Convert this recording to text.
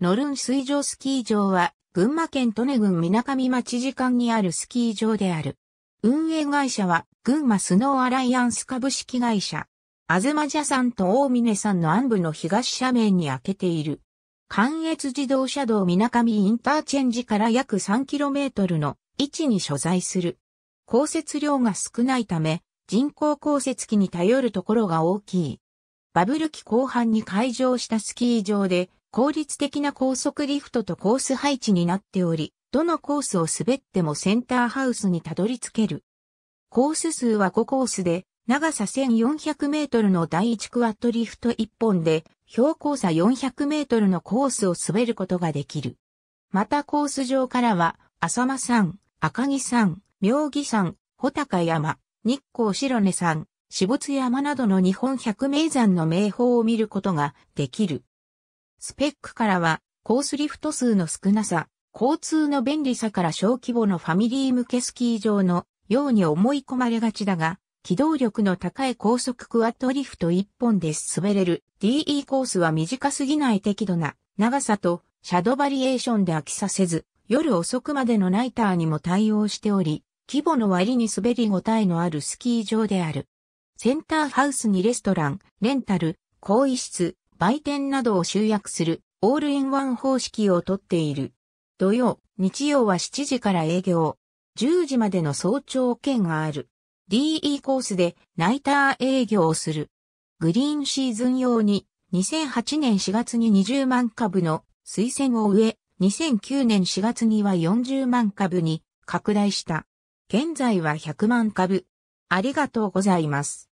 ノルン水上スキー場は、群馬県利根郡水上町時間にあるスキー場である。運営会社は、群馬スノーアライアンス株式会社。あずまじゃさんと大峰さんの暗部の東斜面に開けている。関越自動車道水上インターチェンジから約 3km の位置に所在する。降雪量が少ないため、人工降雪機に頼るところが大きい。バブル期後半に開場したスキー場で、効率的な高速リフトとコース配置になっており、どのコースを滑ってもセンターハウスにたどり着ける。コース数は5コースで、長さ1400メートルの第1クワットリフト1本で、標高差400メートルのコースを滑ることができる。またコース上からは、浅間山、赤城山、妙義山、穂高山、日光白根山、死没山などの日本百名山の名峰を見ることができる。スペックからは、コースリフト数の少なさ、交通の便利さから小規模のファミリー向けスキー場のように思い込まれがちだが、機動力の高い高速クワットリフト1本で滑れる DE コースは短すぎない適度な長さとシャドバリエーションで飽きさせず、夜遅くまでのナイターにも対応しており、規模の割に滑り応えのあるスキー場である。センターハウスにレストラン、レンタル、更衣室、売店などを集約するオールインワン方式をとっている。土曜、日曜は7時から営業。10時までの早朝券がある。DE コースでナイター営業をする。グリーンシーズン用に2008年4月に20万株の推薦を植え、2009年4月には40万株に拡大した。現在は100万株。ありがとうございます。